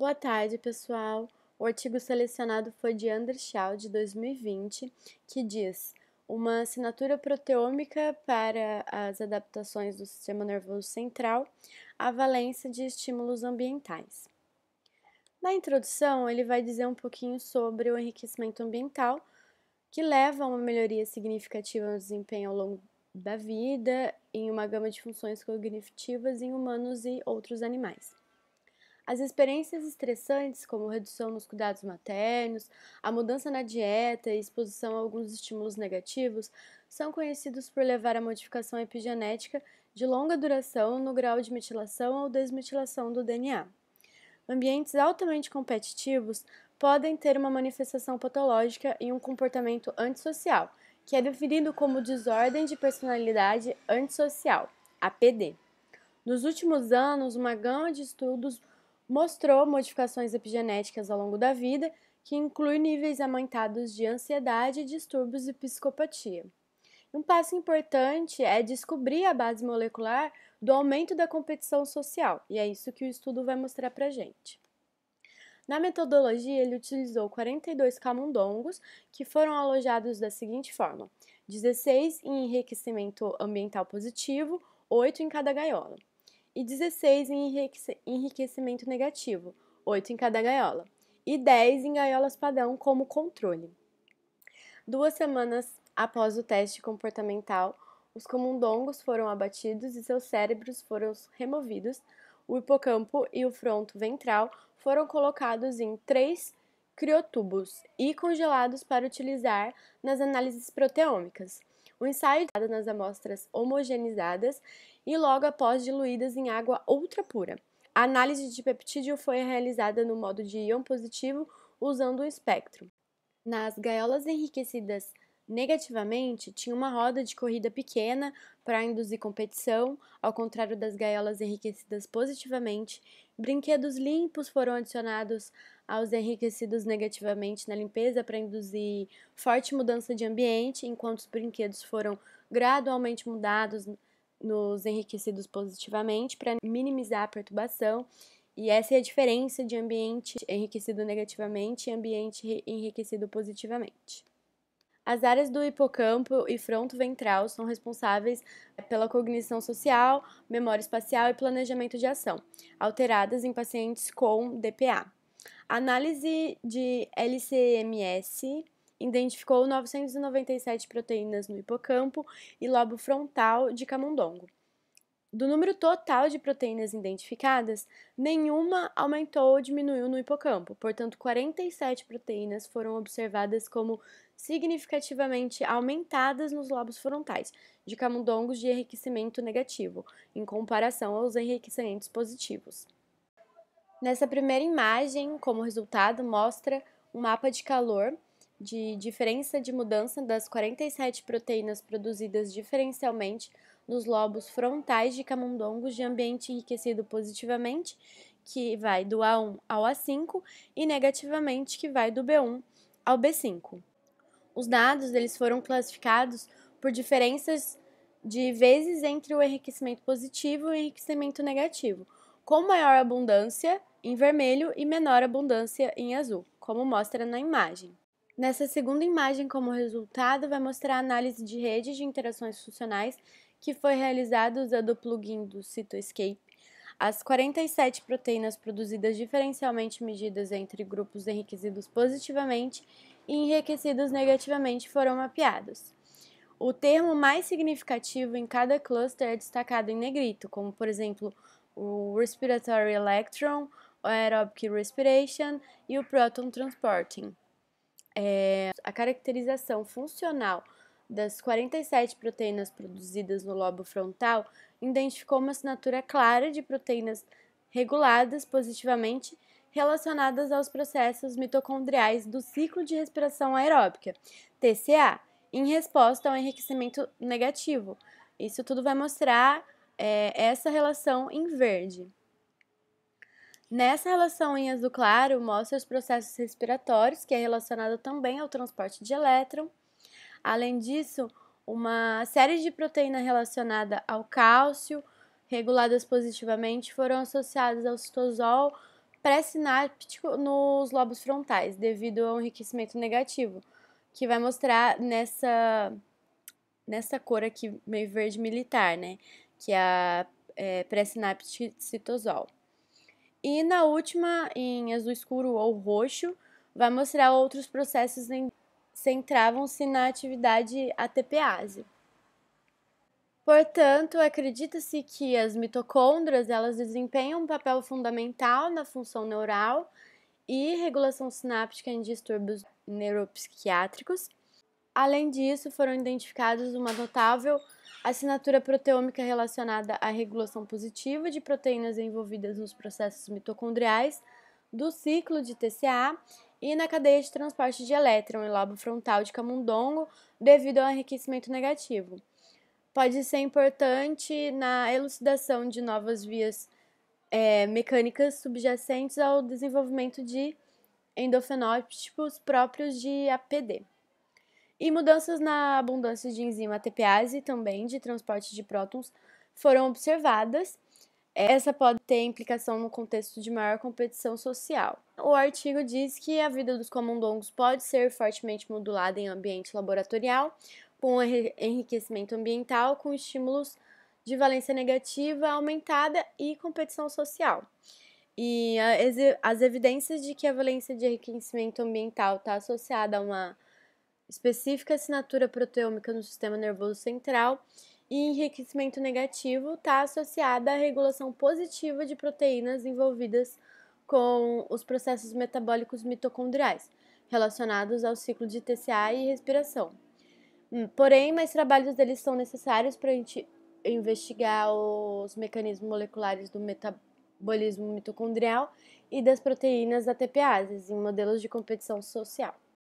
Boa tarde, pessoal. O artigo selecionado foi de Anderschau, de 2020, que diz uma assinatura proteômica para as adaptações do sistema nervoso central à valência de estímulos ambientais. Na introdução, ele vai dizer um pouquinho sobre o enriquecimento ambiental, que leva a uma melhoria significativa no desempenho ao longo da vida em uma gama de funções cognitivas em humanos e outros animais. As experiências estressantes, como redução nos cuidados maternos, a mudança na dieta e exposição a alguns estímulos negativos, são conhecidos por levar a modificação epigenética de longa duração no grau de metilação ou desmetilação do DNA. Ambientes altamente competitivos podem ter uma manifestação patológica e um comportamento antissocial, que é definido como desordem de personalidade antissocial, APD. Nos últimos anos, uma gama de estudos mostrou modificações epigenéticas ao longo da vida, que incluem níveis aumentados de ansiedade, distúrbios e psicopatia. Um passo importante é descobrir a base molecular do aumento da competição social, e é isso que o estudo vai mostrar para gente. Na metodologia, ele utilizou 42 camundongos que foram alojados da seguinte forma: 16 em enriquecimento ambiental positivo, 8 em cada gaiola e 16 em enriquecimento negativo, 8 em cada gaiola, e 10 em gaiolas padrão como controle. Duas semanas após o teste comportamental, os comundongos foram abatidos e seus cérebros foram removidos, o hipocampo e o fronto ventral foram colocados em três criotubos e congelados para utilizar nas análises proteômicas. O ensaio é nas amostras homogeneizadas e logo após diluídas em água ultra pura. A análise de peptídeo foi realizada no modo de íon positivo usando o espectro. Nas gaiolas enriquecidas Negativamente, tinha uma roda de corrida pequena para induzir competição, ao contrário das gaiolas enriquecidas positivamente. Brinquedos limpos foram adicionados aos enriquecidos negativamente na limpeza para induzir forte mudança de ambiente, enquanto os brinquedos foram gradualmente mudados nos enriquecidos positivamente para minimizar a perturbação. E essa é a diferença de ambiente enriquecido negativamente e ambiente enriquecido positivamente. As áreas do hipocampo e fronto ventral são responsáveis é, pela cognição social, memória espacial e planejamento de ação, alteradas em pacientes com DPA. A análise de LCMS identificou 997 proteínas no hipocampo e lobo frontal de camundongo. Do número total de proteínas identificadas, nenhuma aumentou ou diminuiu no hipocampo, portanto, 47 proteínas foram observadas como significativamente aumentadas nos lobos frontais de camundongos de enriquecimento negativo, em comparação aos enriquecimentos positivos. Nessa primeira imagem, como resultado, mostra um mapa de calor de diferença de mudança das 47 proteínas produzidas diferencialmente nos lobos frontais de camundongos de ambiente enriquecido positivamente, que vai do A1 ao A5, e negativamente, que vai do B1 ao B5. Os dados eles foram classificados por diferenças de vezes entre o enriquecimento positivo e o enriquecimento negativo, com maior abundância em vermelho e menor abundância em azul, como mostra na imagem. Nessa segunda imagem, como resultado, vai mostrar a análise de redes de interações funcionais que foi realizada usando o plugin do CitoScape. As 47 proteínas produzidas diferencialmente medidas entre grupos enriquecidos positivamente e enriquecidos negativamente foram mapeados. O termo mais significativo em cada cluster é destacado em negrito, como por exemplo o respiratory electron, o aerobic respiration e o proton transporting. É, a caracterização funcional das 47 proteínas produzidas no lobo frontal identificou uma assinatura clara de proteínas reguladas positivamente relacionadas aos processos mitocondriais do ciclo de respiração aeróbica, TCA, em resposta ao enriquecimento negativo. Isso tudo vai mostrar é, essa relação em verde. Nessa relação em azul claro, mostra os processos respiratórios, que é relacionado também ao transporte de elétron. Além disso, uma série de proteínas relacionadas ao cálcio, reguladas positivamente, foram associadas ao citosol, pré-sináptico nos lobos frontais, devido ao enriquecimento negativo, que vai mostrar nessa, nessa cor aqui meio verde militar, né? Que é a é, pré-sinapse citosol. E na última, em azul escuro ou roxo, vai mostrar outros processos que centravam-se na atividade ATPase. Portanto, acredita-se que as mitocôndrias elas desempenham um papel fundamental na função neural e regulação sináptica em distúrbios neuropsiquiátricos. Além disso, foram identificados uma notável assinatura proteômica relacionada à regulação positiva de proteínas envolvidas nos processos mitocondriais do ciclo de TCA e na cadeia de transporte de elétron e lobo frontal de camundongo devido ao enriquecimento negativo pode ser importante na elucidação de novas vias é, mecânicas subjacentes ao desenvolvimento de endofenótipos próprios de APD. E mudanças na abundância de enzima ATPase também de transporte de prótons foram observadas. Essa pode ter implicação no contexto de maior competição social. O artigo diz que a vida dos camundongos pode ser fortemente modulada em ambiente laboratorial, com enriquecimento ambiental, com estímulos de valência negativa aumentada e competição social. E as evidências de que a valência de enriquecimento ambiental está associada a uma específica assinatura proteômica no sistema nervoso central e enriquecimento negativo está associada à regulação positiva de proteínas envolvidas com os processos metabólicos mitocondriais relacionados ao ciclo de TCA e respiração. Hum, porém, mais trabalhos deles são necessários para a gente investigar os mecanismos moleculares do metabolismo mitocondrial e das proteínas ATPases em modelos de competição social.